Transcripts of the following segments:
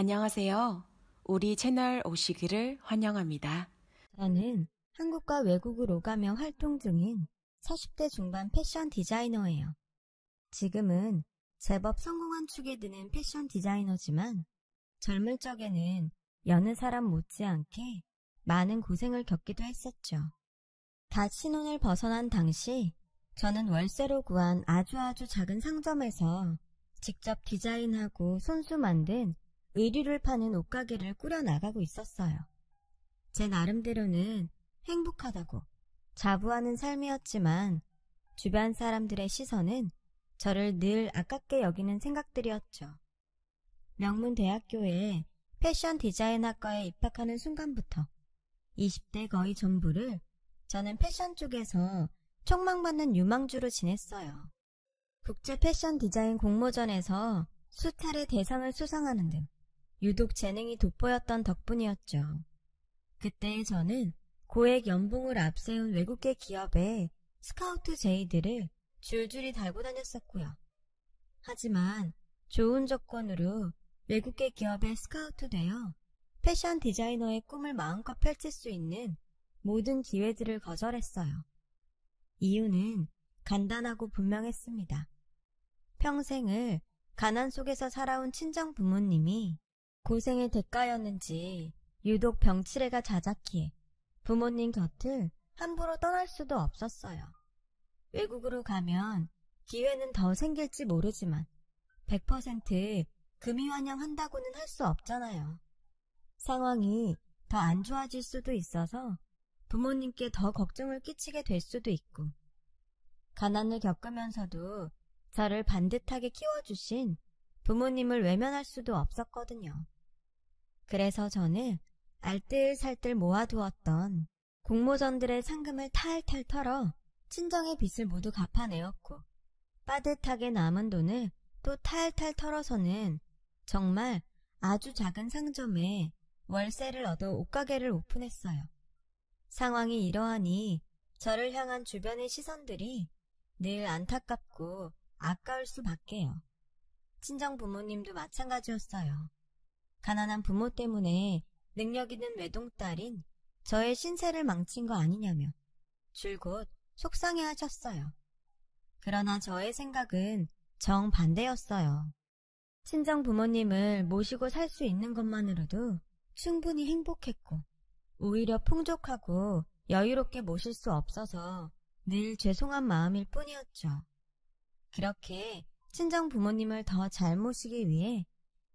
안녕하세요. 우리 채널 오시기를 환영합니다. 저는 한국과 외국으로가며 활동 중인 40대 중반 패션 디자이너예요. 지금은 제법 성공한 축에 드는 패션 디자이너지만 젊을 적에는 여느 사람 못지않게 많은 고생을 겪기도 했었죠. 갓 신혼을 벗어난 당시 저는 월세로 구한 아주아주 아주 작은 상점에서 직접 디자인하고 손수 만든 의류를 파는 옷가게를 꾸려나가고 있었어요. 제 나름대로는 행복하다고 자부하는 삶이었지만 주변 사람들의 시선은 저를 늘 아깝게 여기는 생각들이었죠. 명문대학교에 패션 디자인학과에 입학하는 순간부터 20대 거의 전부를 저는 패션 쪽에서 촉망받는 유망주로 지냈어요. 국제 패션 디자인 공모전에서 수차례 대상을 수상하는 등 유독 재능이 돋보였던 덕분이었죠. 그때의 저는 고액 연봉을 앞세운 외국계 기업에 스카우트 제이들을 줄줄이 달고 다녔었고요. 하지만 좋은 조건으로 외국계 기업에 스카우트 되어 패션 디자이너의 꿈을 마음껏 펼칠 수 있는 모든 기회들을 거절했어요. 이유는 간단하고 분명했습니다. 평생을 가난 속에서 살아온 친정 부모님이 고생의 대가였는지 유독 병치레가 잦았기에 부모님 곁을 함부로 떠날 수도 없었어요. 외국으로 가면 기회는 더 생길지 모르지만 100% 금이환영한다고는 할 수 없잖아요. 상황이 더 안 좋아질 수도 있어서 부모님께 더 걱정을 끼치게 될 수도 있고 가난을 겪으면서도 저를 반듯하게 키워주신 부모님을 외면할 수도 없었거든요. 그래서 저는 알뜰살뜰 모아두었던 공모전들의 상금을 탈탈 털어 친정의 빚을 모두 갚아내었고 빠듯하게 남은 돈을 또 탈탈 털어서는 정말 아주 작은 상점에 월세를 얻어 옷가게를 오픈했어요. 상황이 이러하니 저를 향한 주변의 시선들이 늘 안타깝고 아까울 수밖에요. 친정 부모님도 마찬가지였어요. 가난한 부모 때문에 능력 있는 외동딸인 저의 신세를 망친 거 아니냐며 줄곧 속상해 하셨어요. 그러나 저의 생각은 정반대였어요. 친정 부모님을 모시고 살 수 있는 것만으로도 충분히 행복했고, 오히려 풍족하고 여유롭게 모실 수 없어서 늘 죄송한 마음일 뿐이었죠. 그렇게 친정 부모님을 더 잘 모시기 위해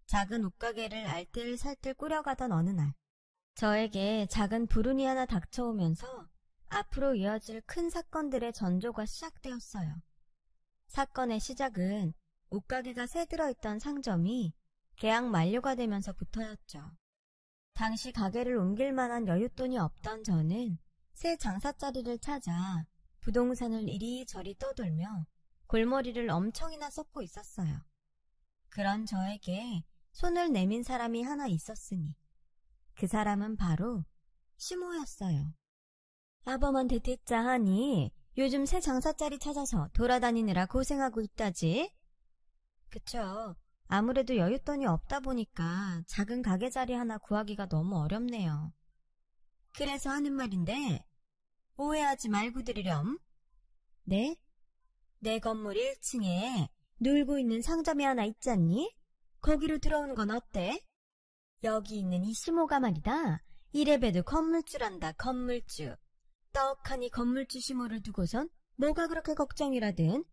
작은 옷가게를 알뜰살뜰 꾸려가던 어느 날 저에게 작은 불운이 하나 닥쳐오면서 앞으로 이어질 큰 사건들의 전조가 시작되었어요. 사건의 시작은 옷가게가 새 들어있던 상점이 계약 만료가 되면서부터였죠. 당시 가게를 옮길 만한 여윳돈이 없던 저는 새 장사자리를 찾아 부동산을 이리저리 떠돌며 골머리를 엄청이나 썩고 있었어요. 그런 저에게 손을 내민 사람이 하나 있었으니 그 사람은 바로 시모였어요. 아범한테 듣자 하니 요즘 새 장사짜리 찾아서 돌아다니느라 고생하고 있다지? 그쵸. 아무래도 여윳돈이 없다 보니까 작은 가게 자리 하나 구하기가 너무 어렵네요. 그래서 하는 말인데 오해하지 말고 들으렴. 네? 내 건물 1층에 놀고 있는 상점이 하나 있잖니? 거기로 들어오는 건 어때? 여기 있는 이 시모가 말이다. 이래봬도 건물주란다, 건물주. 떡하니 건물주 시모를 두고선 뭐가 그렇게 걱정이라든.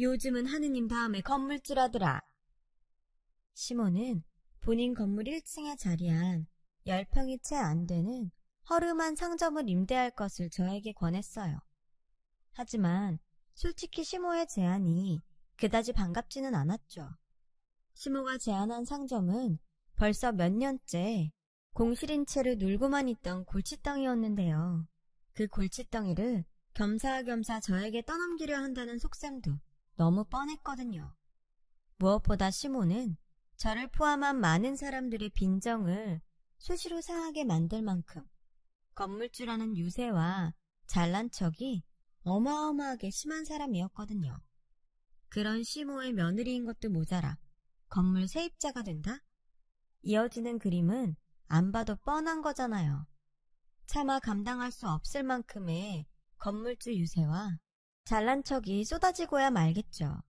요즘은 하느님 다음에 건물주라더라. 시모는 본인 건물 1층에 자리한 10평이 채 안 되는 허름한 상점을 임대할 것을 저에게 권했어요. 하지만 솔직히 시모의 제안이 그다지 반갑지는 않았죠. 시모가 제안한 상점은 벌써 몇 년째 공실인 채로 놀고만 있던 골칫덩이였는데요. 그 골칫덩이를 겸사겸사 저에게 떠넘기려 한다는 속셈도 너무 뻔했거든요. 무엇보다 시모는 저를 포함한 많은 사람들의 빈정을 수시로 상하게 만들 만큼 건물주라는 유세와 잘난 척이 어마어마하게 심한 사람이었거든요. 그런 시모의 며느리인 것도 모자라 건물 세입자가 된다? 이어지는 그림은 안 봐도 뻔한 거잖아요. 차마 감당할 수 없을 만큼의 건물주 유세와 잘난 척이 쏟아지고야 말겠죠.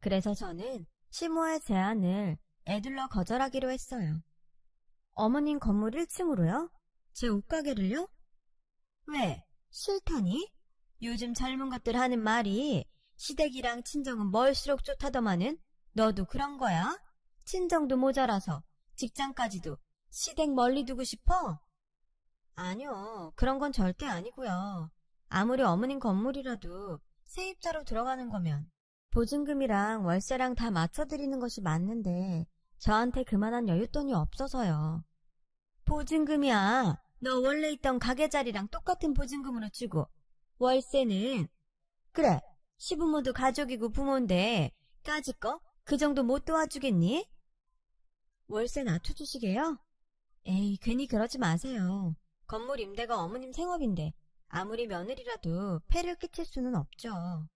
그래서 저는 시모의 제안을 애들러 거절하기로 했어요. 어머님 건물 1층으로요? 제 옷가게를요? 왜? 싫다니? 요즘 젊은 것들 하는 말이 시댁이랑 친정은 멀수록 좋다더만은 너도 그런 거야? 친정도 모자라서 직장까지도 시댁 멀리 두고 싶어? 아니요. 그런 건 절대 아니고요. 아무리 어머님 건물이라도 세입자로 들어가는 거면 보증금이랑 월세랑 다 맞춰드리는 것이 맞는데 저한테 그만한 여윳돈이 없어서요. 보증금이야. 너 원래 있던 가게 자리랑 똑같은 보증금으로 주고 월세는 그래 시부모도 가족이고 부모인데 까짓 거 그 정도 못 도와주겠니? 월세 낮춰주시게요? 에이, 괜히 그러지 마세요. 건물 임대가 어머님 생업인데 아무리 며느리라도 폐를 끼칠 수는 없죠.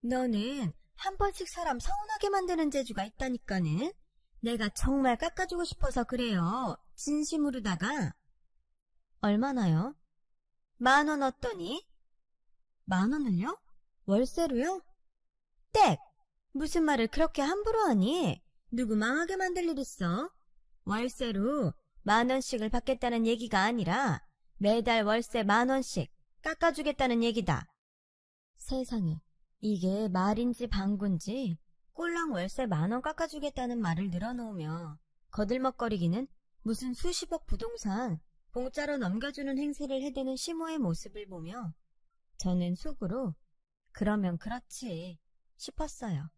너는 한 번씩 사람 서운하게 만드는 재주가 있다니까는. 내가 정말 깎아주고 싶어서 그래요. 진심으로다가. 얼마나요? 만 원 어떠니? 만 원을요? 월세로요? 땡! 무슨 말을 그렇게 함부로 하니? 누구 망하게 만들 일 있어? 월세로 만 원씩을 받겠다는 얘기가 아니라 매달 월세 만 원씩 깎아주겠다는 얘기다. 세상에 이게 말인지 방군지 꼴랑 월세 만 원 깎아주겠다는 말을 늘어놓으며 거들먹거리기는 무슨 수십억 부동산 공짜로 넘겨주는 행세를 해대는 시모의 모습을 보며 저는 속으로 그러면 그렇지 싶었어요.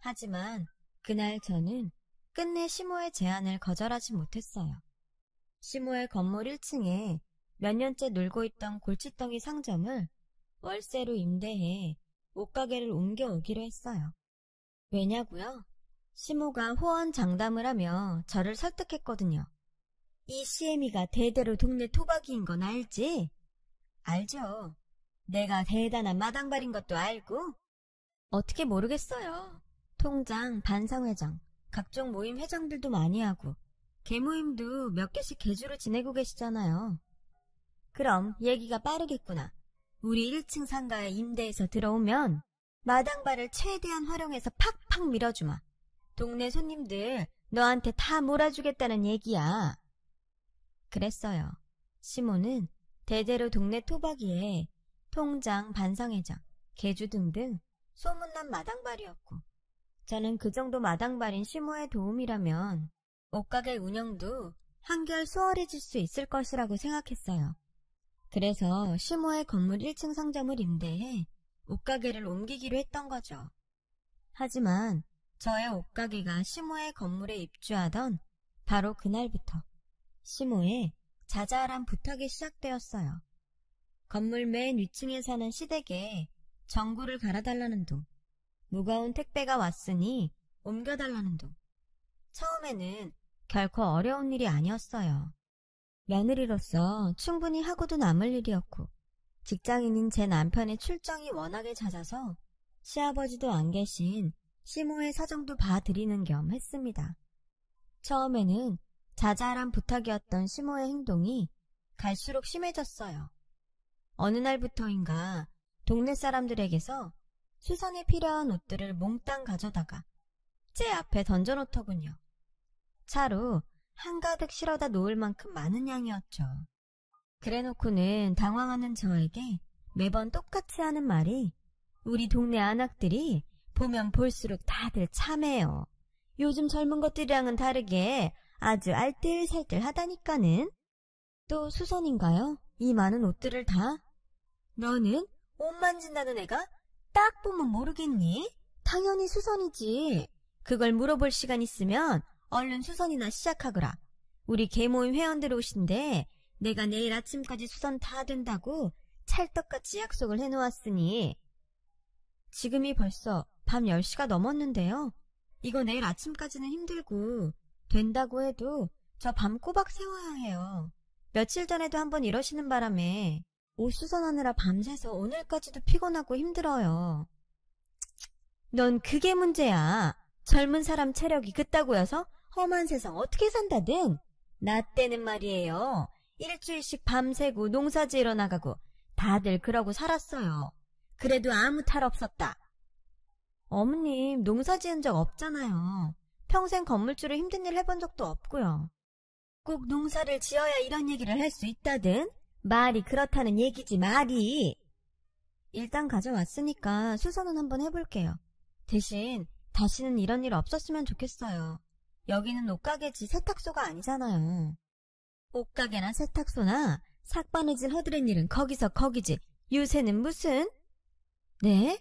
하지만 그날 저는 끝내 시모의 제안을 거절하지 못했어요. 시모의 건물 1층에 몇 년째 놀고 있던 골칫덩이 상점을 월세로 임대해 옷가게를 옮겨오기로 했어요. 왜냐고요? 시모가 호언 장담을 하며 저를 설득했거든요. 이 시애미가 대대로 동네 토박이인 건 알지? 알죠. 내가 대단한 마당발인 것도 알고 어떻게 모르겠어요. 통장, 반상회장, 각종 모임 회장들도 많이 하고 개모임도 몇 개씩 개주로 지내고 계시잖아요. 그럼 얘기가 빠르겠구나. 우리 1층 상가에 임대해서 들어오면 마당발을 최대한 활용해서 팍팍 밀어주마. 동네 손님들 너한테 다 몰아주겠다는 얘기야. 그랬어요. 시모는 대대로 동네 토박이에 통장, 반상회장, 개주 등등 소문난 마당발이었고 저는 그 정도 마당발인 시모의 도움이라면 옷가게 운영도 한결 수월해질 수 있을 것이라고 생각했어요. 그래서 시모의 건물 1층 상점을 임대해 옷가게를 옮기기로 했던 거죠. 하지만 저의 옷가게가 시모의 건물에 입주하던 바로 그날부터 시모의 자잘한 부탁이 시작되었어요. 건물 맨 위층에 사는 시댁에 전구를 갈아달라는 둥, 무거운 택배가 왔으니 옮겨달라는 둥. 처음에는 결코 어려운 일이 아니었어요. 며느리로서 충분히 하고도 남을 일이었고 직장인인 제 남편의 출정이 워낙에 잦아서 시아버지도 안 계신 시모의 사정도 봐드리는 겸 했습니다. 처음에는 자잘한 부탁이었던 시모의 행동이 갈수록 심해졌어요. 어느 날부터인가 동네 사람들에게서 수선에 필요한 옷들을 몽땅 가져다가 제 앞에 던져놓더군요. 차로 한가득 실어다 놓을 만큼 많은 양이었죠. 그래놓고는 당황하는 저에게 매번 똑같이 하는 말이 우리 동네 아낙들이 보면 볼수록 다들 참해요. 요즘 젊은 것들이랑은 다르게 아주 알뜰살뜰 하다니까는. 또 수선인가요? 이 많은 옷들을 다? 너는 옷 만진다는 애가 딱 보면 모르겠니? 당연히 수선이지. 그걸 물어볼 시간 있으면 얼른 수선이나 시작하거라. 우리 개모임 회원들 오신데 내가 내일 아침까지 수선 다 된다고 찰떡같이 약속을 해놓았으니 지금이 벌써 밤 10시가 넘었는데요. 이거 내일 아침까지는 힘들고 된다고 해도 저 밤 꼬박 세워야 해요. 며칠 전에도 한번 이러시는 바람에 옷 수선하느라 밤새서 오늘까지도 피곤하고 힘들어요. 넌 그게 문제야. 젊은 사람 체력이 그따구여서 험한 세상 어떻게 산다든. 나 때는 말이에요. 일주일씩 밤새고 농사지 일어나가고 다들 그러고 살았어요. 그래도 아무 탈 없었다. 어머님 농사 지은 적 없잖아요. 평생 건물주로 힘든 일 해본 적도 없고요. 꼭 농사를 지어야 이런 얘기를 할 수 있다든 말이 그렇다는 얘기지 말이. 일단 가져왔으니까 수선은 한번 해볼게요. 대신 다시는 이런 일 없었으면 좋겠어요. 여기는 옷가게지 세탁소가 아니잖아요. 옷가게나 세탁소나 삭바느질 허드렛 일은 거기서 거기지. 요새는 무슨? 네?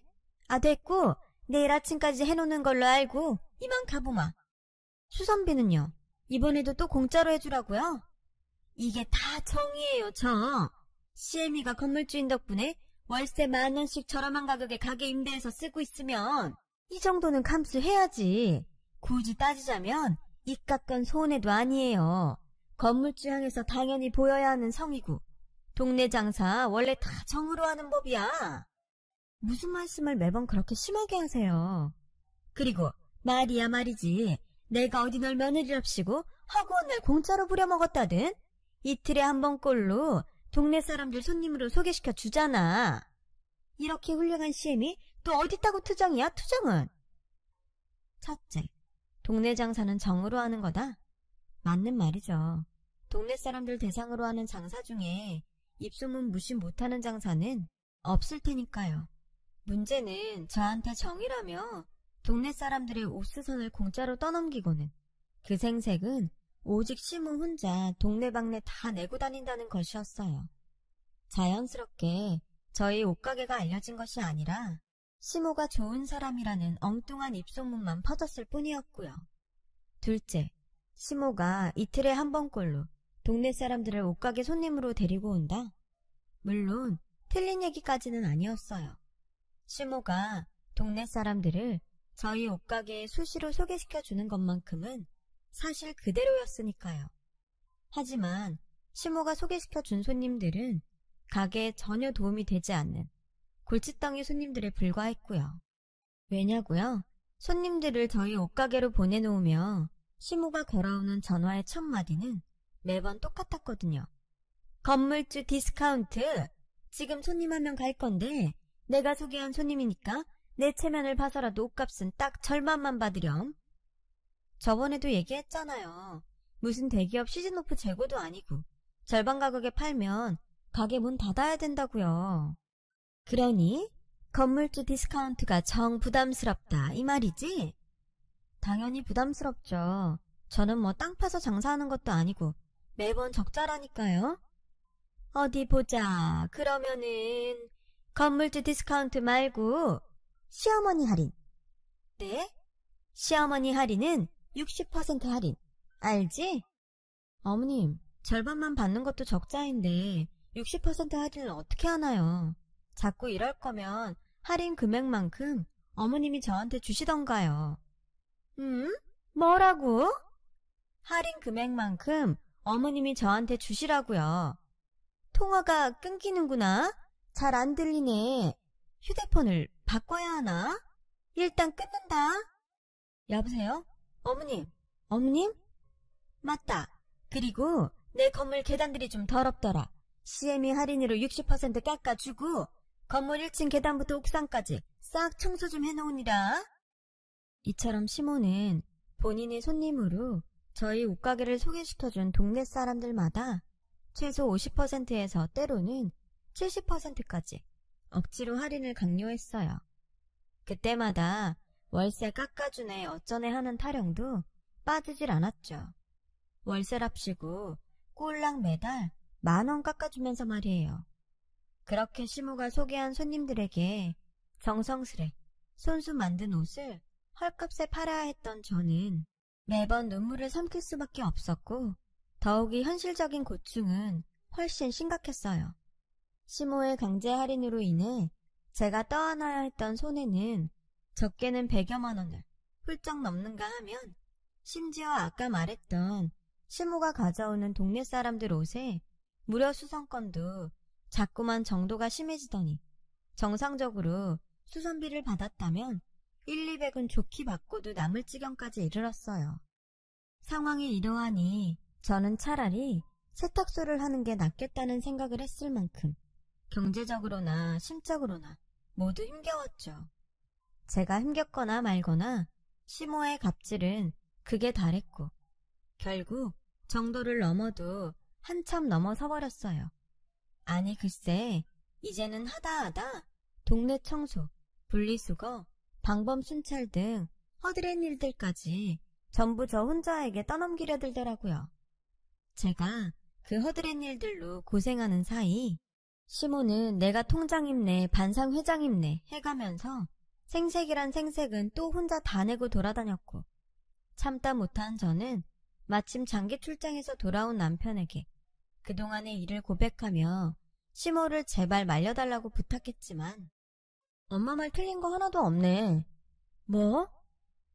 아 됐고 내일 아침까지 해놓는 걸로 알고 이만 가보마. 수선비는요? 이번에도 또 공짜로 해주라고요? 이게 다 정이에요, 정. CM이가 건물주인 덕분에 월세 만 원씩 저렴한 가격에 가게 임대해서 쓰고 있으면 이 정도는 감수해야지. 굳이 따지자면 입값건 손해도 아니에요. 건물주 향해서 당연히 보여야 하는 성이고 동네 장사 원래 다 정으로 하는 법이야. 무슨 말씀을 매번 그렇게 심하게 하세요. 그리고 말이야 말이지 내가 어디 널 며느리랍시고 학원을 공짜로 부려먹었다든 이틀에 한 번꼴로 동네 사람들 손님으로 소개시켜 주잖아. 이렇게 훌륭한 CM이 또 어디따고 투정이야, 투정은? 첫째, 동네 장사는 정으로 하는 거다? 맞는 말이죠. 동네 사람들 대상으로 하는 장사 중에 입소문 무시 못하는 장사는 없을 테니까요. 문제는 저한테 정이라며 동네 사람들의 옥수선을 공짜로 떠넘기고는 그 생색은 오직 시무 혼자 동네방네 다 내고 다닌다는 것이었어요. 자연스럽게 저희 옷가게가 알려진 것이 아니라 시모가 좋은 사람이라는 엉뚱한 입소문만 퍼졌을 뿐이었고요. 둘째, 시모가 이틀에 한 번꼴로 동네 사람들을 옷가게 손님으로 데리고 온다? 물론 틀린 얘기까지는 아니었어요. 시모가 동네 사람들을 저희 옷가게에 수시로 소개시켜주는 것만큼은 사실 그대로였으니까요. 하지만 시모가 소개시켜 준 손님들은 가게에 전혀 도움이 되지 않는 골칫덩이 손님들에 불과했고요. 왜냐고요? 손님들을 저희 옷가게로 보내놓으며 시모가 걸어오는 전화의 첫 마디는 매번 똑같았거든요. 건물주 디스카운트! 지금 손님 한 명 갈 건데 내가 소개한 손님이니까 내 체면을 봐서라도 옷값은 딱 절반만 받으렴. 저번에도 얘기했잖아요. 무슨 대기업 시즌오프 재고도 아니고 절반 가격에 팔면 가게 문 닫아야 된다고요. 그러니 건물주 디스카운트가 정 부담스럽다 이 말이지? 당연히 부담스럽죠. 저는 뭐 땅 파서 장사하는 것도 아니고 매번 적자라니까요. 어디 보자. 그러면은 건물주 디스카운트 말고 시어머니 할인. 네? 시어머니 할인은 60% 할인. 알지? 어머님, 절반만 받는 것도 적자인데 60% 할인을 어떻게 하나요? 자꾸 이럴 거면 할인 금액만큼 어머님이 저한테 주시던가요. 음? 뭐라고? 할인 금액만큼 어머님이 저한테 주시라고요. 통화가 끊기는구나. 잘 안 들리네. 휴대폰을 바꿔야 하나? 일단 끊는다. 여보세요? 어머님, 어머님? 맞다. 그리고 내 건물 계단들이 좀 더럽더라. CME 할인으로 60% 깎아주고 건물 1층 계단부터 옥상까지 싹 청소 좀 해놓으니라. 이처럼 시모는본인의 손님으로 저희 옷가게를 소개시켜준 동네 사람들마다 최소 50%에서 때로는 70%까지 억지로 할인을 강요했어요. 그때마다 월세 깎아주네 어쩌네 하는 타령도 빠지질 않았죠. 월세랍시고 꼴랑 매달 만원 깎아주면서 말이에요. 그렇게 시모가 소개한 손님들에게 정성스레 손수 만든 옷을 헐값에 팔아야 했던 저는 매번 눈물을 삼킬 수밖에 없었고 더욱이 현실적인 고충은 훨씬 심각했어요. 시모의 강제 할인으로 인해 제가 떠안아야 했던 손해는 적게는 100여만 원을 훌쩍 넘는가 하면 심지어 아까 말했던 시모가 가져오는 동네 사람들 옷에 무려 수선권도 자꾸만 정도가 심해지더니 정상적으로 수선비를 받았다면 1, 200은 좋게 받고도 남을 지경까지 이르렀어요. 상황이 이러하니 저는 차라리 세탁소를 하는 게 낫겠다는 생각을 했을 만큼 경제적으로나 심적으로나 모두 힘겨웠죠. 제가 힘겹거나 말거나 심호의 갑질은 그게 달했고 결국 정도를 넘어도 한참 넘어서 버렸어요. 아니 글쎄 이제는 하다하다 동네 청소, 분리수거, 방범 순찰 등 허드렛 일들까지 전부 저 혼자에게 떠넘기려 들더라고요. 제가 그 허드렛 일들로 고생하는 사이 시모는 내가 통장임내, 반상회장임내 해가면서 생색이란 생색은 또 혼자 다 내고 돌아다녔고 참다 못한 저는 마침 장기 출장에서 돌아온 남편에게 그동안의 일을 고백하며 심호를 제발 말려달라고 부탁했지만 엄마 말 틀린 거 하나도 없네. 뭐?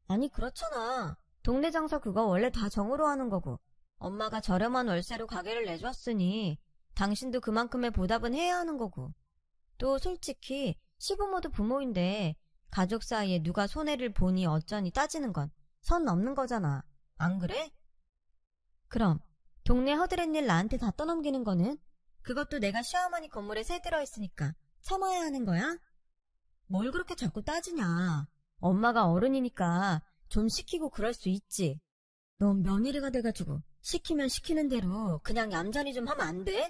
아니 그렇잖아. 동네 장사 그거 원래 다 정으로 하는 거고 엄마가 저렴한 월세로 가게를 내줬으니 당신도 그만큼의 보답은 해야 하는 거고 또 솔직히 시부모도 부모인데 가족 사이에 누가 손해를 보니 어쩌니 따지는 건 선 넘는 거잖아. 안 그래? 그럼 동네 허드렛일 나한테 다 떠넘기는 거는 그것도 내가 시어머니 건물에 새 들어있으니까 참아야 하는 거야? 뭘 그렇게 자꾸 따지냐. 엄마가 어른이니까 좀 시키고 그럴 수 있지. 넌 며느리가 돼가지고 시키면 시키는 대로 그냥 얌전히 좀 하면 안 돼?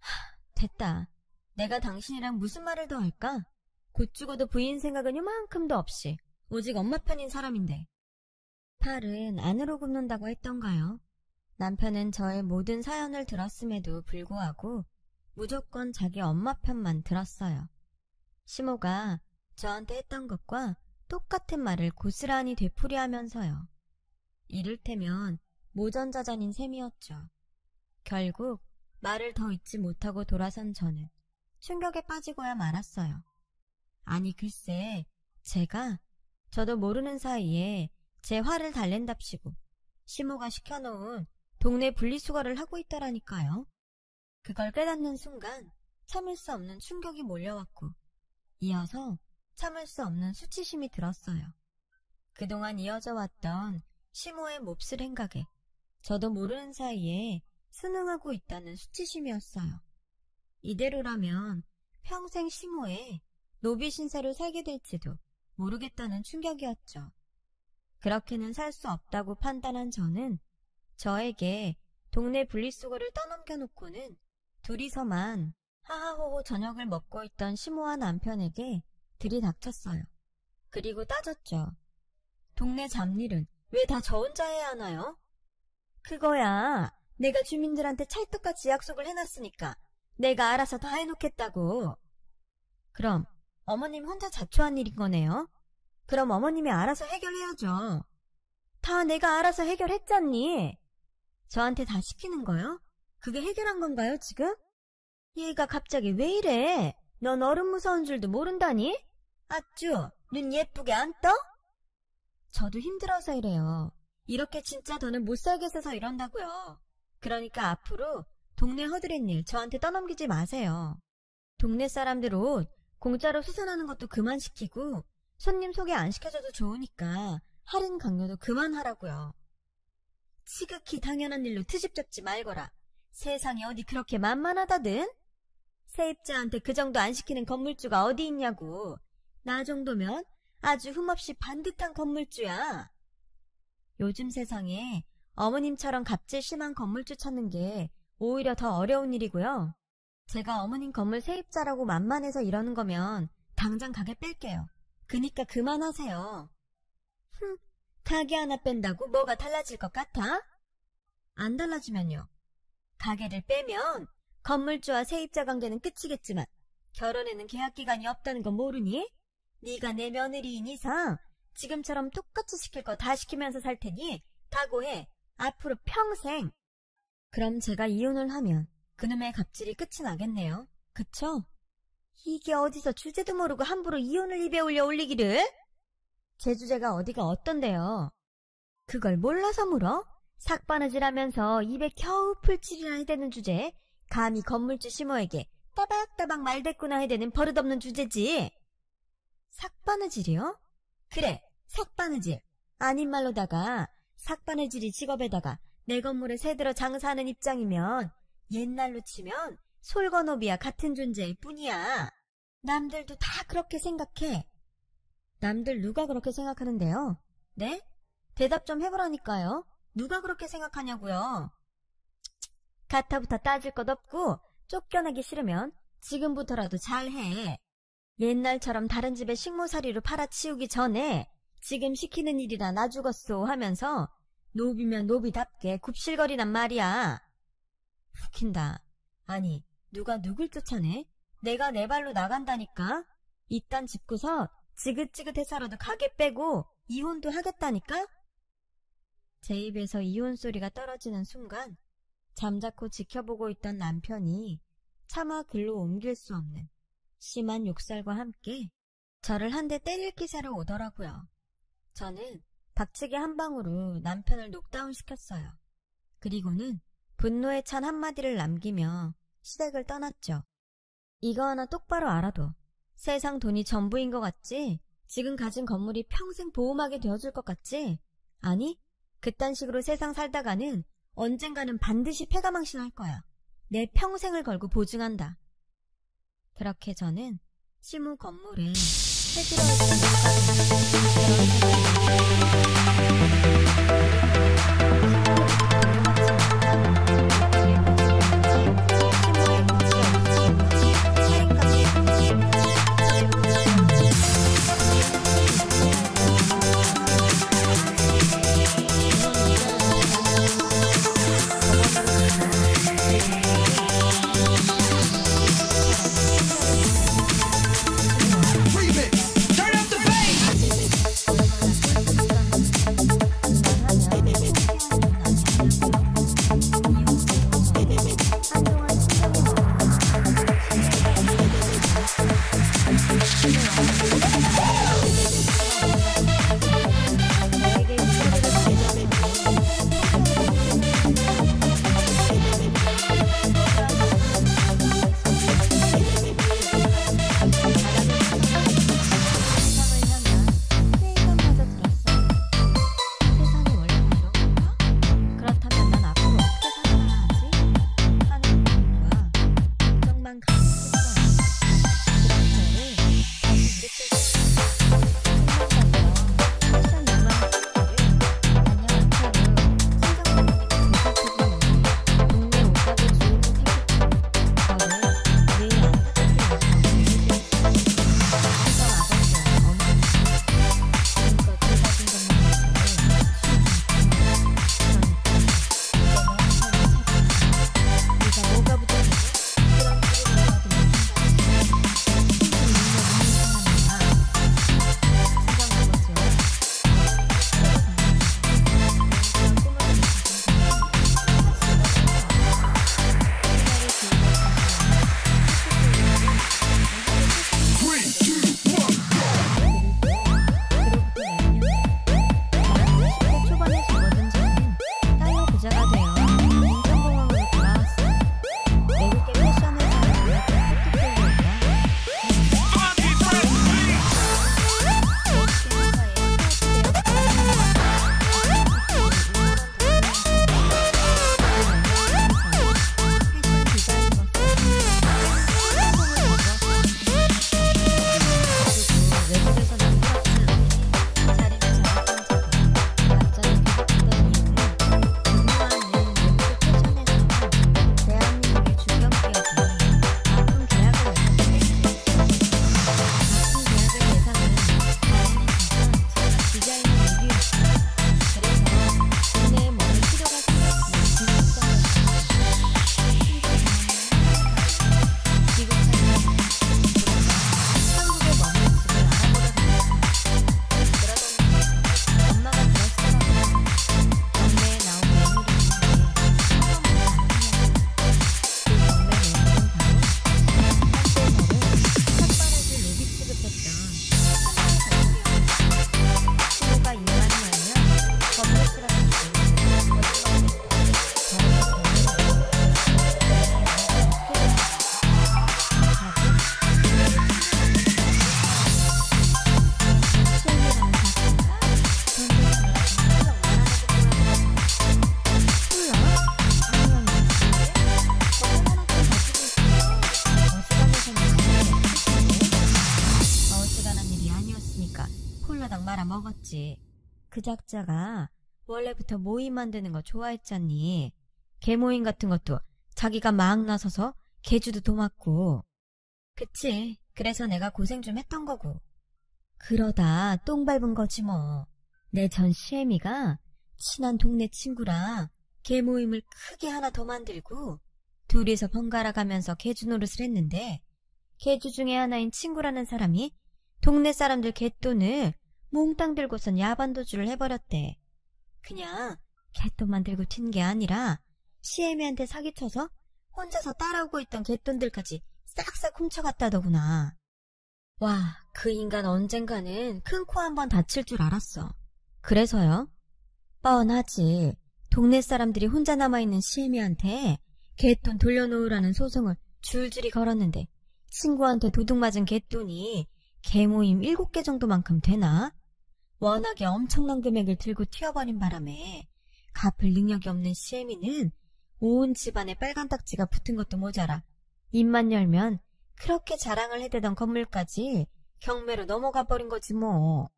하, 됐다. 내가 당신이랑 무슨 말을 더 할까? 곧 죽어도 부인 생각은 요만큼도 없이 오직 엄마 편인 사람인데. 팔은 안으로 굽는다고 했던가요? 남편은 저의 모든 사연을 들었음에도 불구하고 무조건 자기 엄마 편만 들었어요. 시모가 저한테 했던 것과 똑같은 말을 고스란히 되풀이하면서요. 이를테면 모전자잔인 셈이었죠. 결국 말을 더 잊지 못하고 돌아선 저는 충격에 빠지고야 말았어요. 아니 글쎄 제가 저도 모르는 사이에 제 화를 달랜답시고 시모가 시켜놓은 동네 분리수거를 하고 있다라니까요. 그걸 깨닫는 순간 참을 수 없는 충격이 몰려왔고 이어서 참을 수 없는 수치심이 들었어요. 그동안 이어져 왔던 시모의 몹쓸 행각에 저도 모르는 사이에 순응하고 있다는 수치심이었어요. 이대로라면 평생 시모에 노비 신사로 살게 될지도 모르겠다는 충격이었죠. 그렇게는 살 수 없다고 판단한 저는 저에게 동네 분리수거를 떠넘겨놓고는 둘이서만 하하호호 저녁을 먹고 있던 심오한 남편에게 들이닥쳤어요. 그리고 따졌죠. 동네 잡일은 왜 다 저 혼자 해야 하나요? 그거야. 내가 주민들한테 찰떡같이 약속을 해놨으니까 내가 알아서 다 해놓겠다고. 그럼 어머님 혼자 자초한 일인 거네요. 그럼 어머님이 알아서 해결해야죠. 다 내가 알아서 해결했잖니. 저한테 다 시키는 거요? 그게 해결한 건가요, 지금? 얘가 갑자기 왜 이래? 넌 어른 무서운 줄도 모른다니? 아쭈, 눈 예쁘게 안 떠? 저도 힘들어서 이래요. 이렇게 진짜 더는 못 살겠어서 이런다고요. 그러니까 앞으로 동네 허드렛 일 저한테 떠넘기지 마세요. 동네 사람들 옷 공짜로 수선하는 것도 그만시키고 손님 소개 안 시켜줘도 좋으니까 할인 강요도 그만하라고요. 지극히 당연한 일로 트집 잡지 말거라. 세상에 어디 그렇게 만만하다든? 세입자한테 그 정도 안 시키는 건물주가 어디 있냐고. 나 정도면 아주 흠없이 반듯한 건물주야. 요즘 세상에 어머님처럼 갑질 심한 건물주 찾는 게 오히려 더 어려운 일이고요. 제가 어머님 건물 세입자라고 만만해서 이러는 거면 당장 가게 뺄게요. 그니까 그만하세요. 흥, 가게 하나 뺀다고 뭐가 달라질 것 같아? 안 달라지면요. 가게를 빼면 건물주와 세입자 관계는 끝이겠지만 결혼에는 계약 기간이 없다는 거 모르니? 네가 내 며느리인 이상 지금처럼 똑같이 시킬 거 다 시키면서 살 테니 각오해. 앞으로 평생. 그럼 제가 이혼을 하면 그놈의 갑질이 끝이 나겠네요. 그쵸? 이게 어디서 주제도 모르고 함부로 이혼을 입에 올려 올리기를? 제 주제가 어디가 어떤데요? 그걸 몰라서 물어? 삭바느질하면서 입에 겨우 풀칠이나 해대는 주제에 감히 건물주 시모에게 따박따박 말대꾸나 해대는 버릇없는 주제지. 삭바느질이요? 그래, 삭바느질. 아닌 말로다가 삭바느질이 직업에다가 내 건물에 새들어 장사하는 입장이면 옛날로 치면 솔건노비야 같은 존재일 뿐이야. 남들도 다 그렇게 생각해. 남들 누가 그렇게 생각하는데요? 네? 대답 좀 해보라니까요. 누가 그렇게 생각하냐고요. 가타부터 따질 것 없고 쫓겨나기 싫으면 지금부터라도 잘해. 옛날처럼 다른 집에 식모사리로 팔아치우기 전에 지금 시키는 일이라 나 죽었소 하면서 노비면 노비답게 굽실거리란 말이야. 박힌다. 아니, 누가 누굴 쫓아내? 내가 내 발로 나간다니까? 이딴 집구서 지긋지긋해서라도 가게 빼고 이혼도 하겠다니까? 제 입에서 이혼 소리가 떨어지는 순간 잠자코 지켜보고 있던 남편이 차마 글로 옮길 수 없는 심한 욕설과 함께 저를 한 대 때릴 기세로 오더라고요. 저는 박치기 한 방으로 남편을 녹다운 시켰어요. 그리고는 분노에 찬 한마디를 남기며 시댁을 떠났죠. 이거 하나 똑바로 알아둬. 세상 돈이 전부인 것 같지? 지금 가진 건물이 평생 보호막이 되어줄 것 같지? 아니, 그딴 식으로 세상 살다가는 언젠가는 반드시 폐가망신할 거야. 내 평생을 걸고 보증한다. 그렇게 저는 실무 건물은 해지러 했습니다. 원래부터 모임 만드는 거 좋아했잖니. 개 모임 같은 것도 자기가 막 나서서 개주도 도맡고. 그치. 그래서 내가 고생 좀 했던 거고. 그러다 똥 밟은 거지 뭐. 내 전 시애미가 친한 동네 친구랑 개 모임을 크게 하나 더 만들고 둘이서 번갈아 가면서 개주 노릇을 했는데 개주 중에 하나인 친구라는 사람이 동네 사람들 개돈을 몽땅 들고선 야반도주를 해버렸대. 그냥 개돈만 들고 튄 게 아니라 시애미한테 사기쳐서 혼자서 따라오고 있던 개돈들까지 싹싹 훔쳐갔다더구나. 와, 그 인간 언젠가는 큰 코 한 번 다칠 줄 알았어. 그래서요? 뻔하지. 동네 사람들이 혼자 남아있는 시애미한테 개돈 돌려놓으라는 소송을 줄줄이 걸었는데 친구한테 도둑 맞은 개돈이 개모임 7개 정도만큼 되나? 워낙에 엄청난 금액을 들고 튀어버린 바람에 갚을 능력이 없는 시애미는 온 집안에 빨간 딱지가 붙은 것도 모자라 입만 열면 그렇게 자랑을 해대던 건물까지 경매로 넘어가 버린 거지 뭐.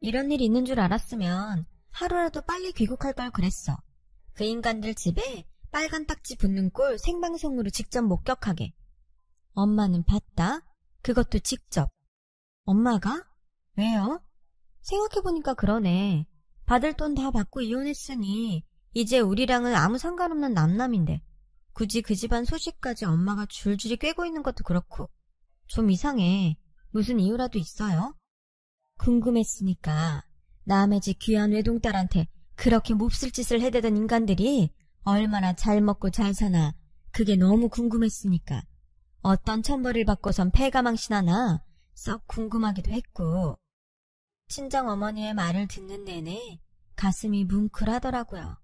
이런 일이 있는 줄 알았으면 하루라도 빨리 귀국할 걸 그랬어. 그 인간들 집에 빨간 딱지 붙는 꼴 생방송으로 직접 목격하게. 엄마는 봤다. 그것도 직접. 엄마가? 왜요? 생각해보니까 그러네. 받을 돈 다 받고 이혼했으니 이제 우리랑은 아무 상관없는 남남인데 굳이 그 집안 소식까지 엄마가 줄줄이 꿰고 있는 것도 그렇고 좀 이상해. 무슨 이유라도 있어요? 궁금했으니까 남의 집 귀한 외동딸한테 그렇게 몹쓸 짓을 해대던 인간들이 얼마나 잘 먹고 잘 사나 그게 너무 궁금했으니까 어떤 천벌을 받고선 폐가망신하나 썩 궁금하기도 했고 친정 어머니의 말을 듣는 내내 가슴이 뭉클하더라고요.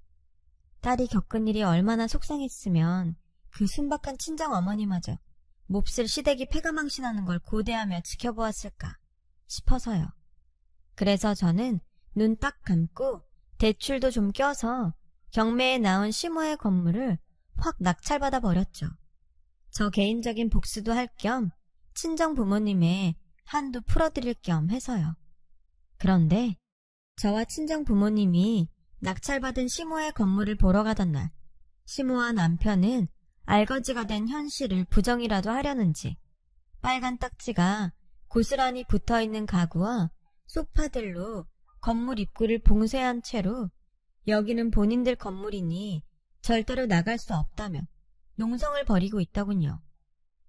딸이 겪은 일이 얼마나 속상했으면 그 순박한 친정 어머니마저 몹쓸 시댁이 폐가망신하는걸 고대하며 지켜보았을까 싶어서요. 그래서 저는 눈 딱 감고 대출도 좀 껴서 경매에 나온 시모의 건물을 확 낙찰받아 버렸죠. 저 개인적인 복수도 할 겸 친정 부모님의 한도 풀어드릴 겸 해서요. 그런데 저와 친정 부모님이 낙찰받은 시모의 건물을 보러 가던 날 시모와 남편은 알거지가 된 현실을 부정이라도 하려는지 빨간 딱지가 고스란히 붙어있는 가구와 소파들로 건물 입구를 봉쇄한 채로 여기는 본인들 건물이니 절대로 나갈 수 없다며 농성을 벌이고 있더군요.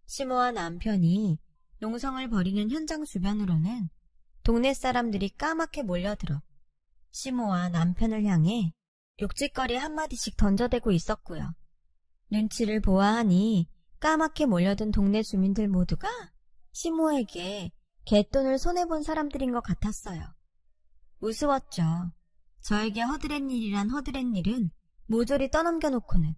시모와 남편이 농성을 벌이는 현장 주변으로는 동네 사람들이 까맣게 몰려들어 시모와 남편을 향해 욕짓거리 한마디씩 던져대고 있었고요. 눈치를 보아하니 까맣게 몰려든 동네 주민들 모두가 시모에게 개돈을 손해본 사람들인 것 같았어요. 우스웠죠. 저에게 허드렛 일이란 허드렛 일은 모조리 떠넘겨놓고는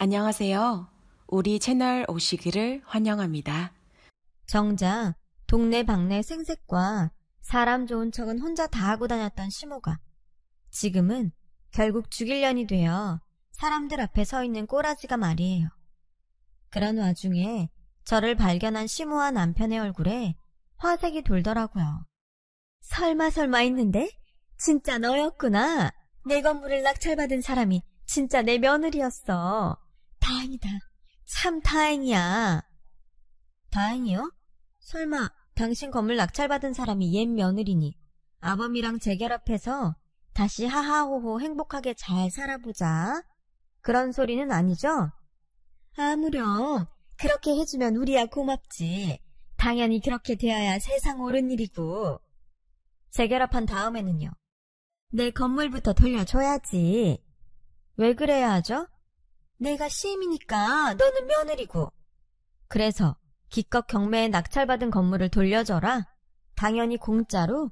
안녕하세요. 우리 채널 오시기를 환영합니다. 정작 동네 방네 생색과 사람 좋은 척은 혼자 다 하고 다녔던 시모가 지금은 결국 죽일년이 되어 사람들 앞에 서 있는 꼬라지가 말이에요. 그런 와중에 저를 발견한 시모와 남편의 얼굴에 화색이 돌더라고요. 설마 설마 했는데 진짜 너였구나. 내 건물을 낙찰받은 사람이 진짜 내 며느리였어. 다행이다. 참 다행이야. 다행이요? 설마 당신 건물 낙찰받은 사람이 옛 며느리니 아범이랑 재결합해서 다시 하하호호 행복하게 잘 살아보자. 그런 소리는 아니죠? 아무렴. 그렇게 해주면 우리야 고맙지. 당연히 그렇게 되어야 세상 옳은 일이고. 재결합한 다음에는요. 내 건물부터 돌려줘야지. 왜 그래야 하죠? 내가 시임이니까 너는 며느리고. 그래서 기껏 경매에 낙찰받은 건물을 돌려줘라. 당연히 공짜로.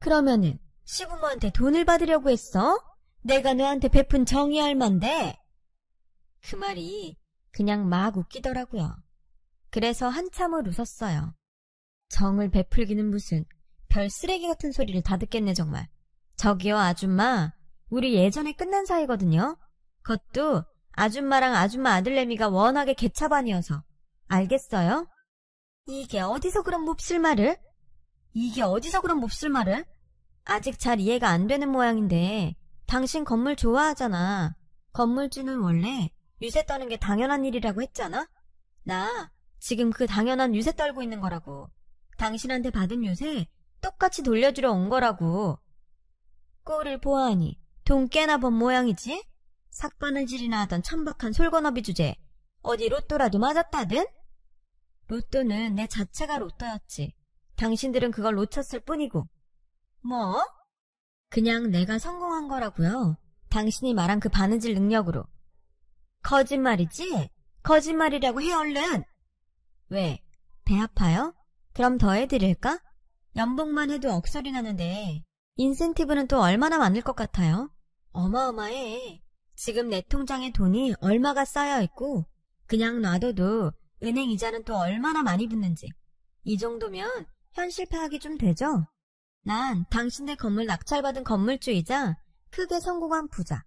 그러면은 시부모한테 돈을 받으려고 했어? 내가 너한테 베푼 정이할 만데. 그 말이 그냥 막 웃기더라고요. 그래서 한참을 웃었어요. 정을 베풀기는 무슨 별 쓰레기 같은 소리를 다 듣겠네 정말. 저기요 아줌마, 우리 예전에 끝난 사이거든요. 그것도 아줌마랑 아줌마 아들내미가 워낙에 개차반이어서. 알겠어요? 이게 어디서 그런 몹쓸말을? 이게 어디서 그런 몹쓸말을? 아직 잘 이해가 안 되는 모양인데 당신 건물 좋아하잖아. 건물주는 원래 유세 떠는 게 당연한 일이라고 했잖아? 나 지금 그 당연한 유세 떨고 있는 거라고. 당신한테 받은 유세 똑같이 돌려주러 온 거라고. 꼴을 보아하니 돈 깨나 번 모양이지? 삭바느질이나 하던 천박한 솔건업이 주제 어디 로또라도 맞았다든? 로또는 내 자체가 로또였지. 당신들은 그걸 놓쳤을 뿐이고. 뭐? 그냥 내가 성공한 거라고요. 당신이 말한 그 바느질 능력으로. 거짓말이지? 거짓말이라고 해 얼른. 왜? 배 아파요? 그럼 더 해드릴까? 연봉만 해도 억소리 나는데 인센티브는 또 얼마나 많을 것 같아요? 어마어마해. 지금 내 통장에 돈이 얼마가 쌓여 있고 그냥 놔둬도 은행 이자는 또 얼마나 많이 붙는지 이 정도면 현실 파악이 좀 되죠? 난 당신들 건물 낙찰받은 건물주이자 크게 성공한 부자.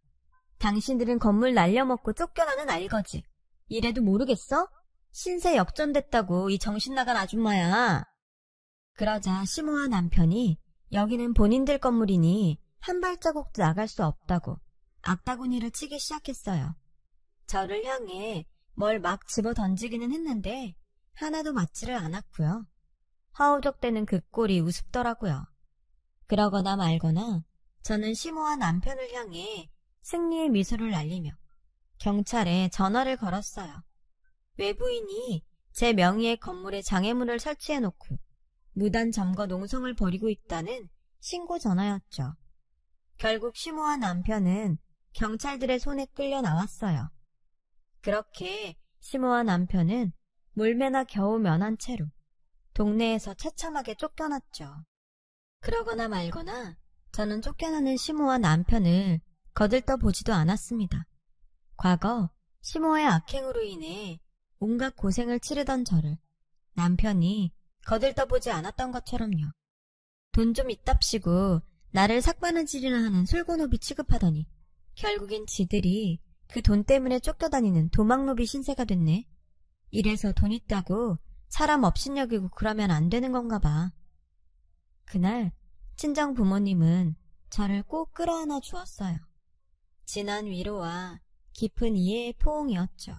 당신들은 건물 날려먹고 쫓겨나는 알거지. 이래도 모르겠어? 신세 역전됐다고 이 정신나간 아줌마야. 그러자 심호와 남편이 여기는 본인들 건물이니 한 발자국도 나갈 수 없다고 악다구니를 치기 시작했어요. 저를 향해 뭘 막 집어 던지기는 했는데 하나도 맞지를 않았고요. 허우적대는 그 꼴이 우습더라고요. 그러거나 말거나 저는 심오한 남편을 향해 승리의 미소를 날리며 경찰에 전화를 걸었어요. 외부인이 제 명의의 건물에 장애물을 설치해놓고 무단 점거 농성을 벌이고 있다는 신고 전화였죠. 결국 심오한 남편은 경찰들의 손에 끌려 나왔어요. 그렇게 심모와 남편은 물매나 겨우 면한 채로 동네에서 처참하게 쫓겨났죠. 그러거나 말거나 저는 쫓겨나는 심모와 남편을 거들떠 보지도 않았습니다. 과거 심모의 악행으로 인해 온갖 고생을 치르던 저를 남편이 거들떠 보지 않았던 것처럼요. 돈좀 있답시고 나를 삭바느질이나 하는 솔고노비 취급하더니 결국엔 지들이 그 돈 때문에 쫓겨다니는 도망노비 신세가 됐네. 이래서 돈 있다고 사람 없인 여기고 그러면 안 되는 건가 봐. 그날 친정 부모님은 저를 꼭 끌어안아 주었어요. 지난 위로와 깊은 이해의 포옹이었죠.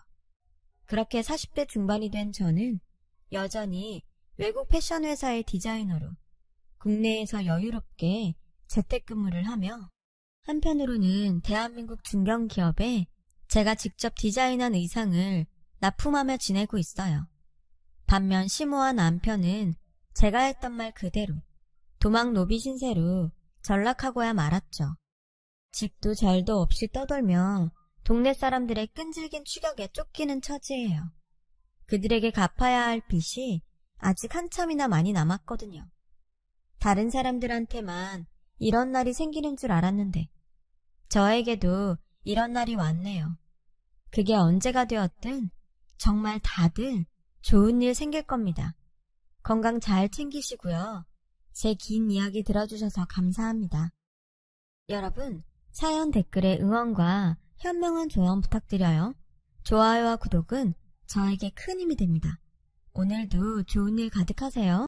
그렇게 40대 중반이 된 저는 여전히 외국 패션 회사의 디자이너로 국내에서 여유롭게 재택근무를 하며 한편으로는 대한민국 중견 기업에 제가 직접 디자인한 의상을 납품하며 지내고 있어요. 반면 심오한 남편은 제가 했던 말 그대로 도망 노비 신세로 전락하고야 말았죠. 집도 잘도 없이 떠돌며 동네 사람들의 끈질긴 추격에 쫓기는 처지예요. 그들에게 갚아야 할 빚이 아직 한참이나 많이 남았거든요. 다른 사람들한테만 이런 날이 생기는 줄 알았는데 저에게도 이런 날이 왔네요. 그게 언제가 되었든 정말 다들 좋은 일 생길 겁니다. 건강 잘 챙기시고요. 제 긴 이야기 들어주셔서 감사합니다. 여러분, 사연 댓글에 응원과 현명한 조언 부탁드려요. 좋아요와 구독은 저에게 큰 힘이 됩니다. 오늘도 좋은 일 가득하세요.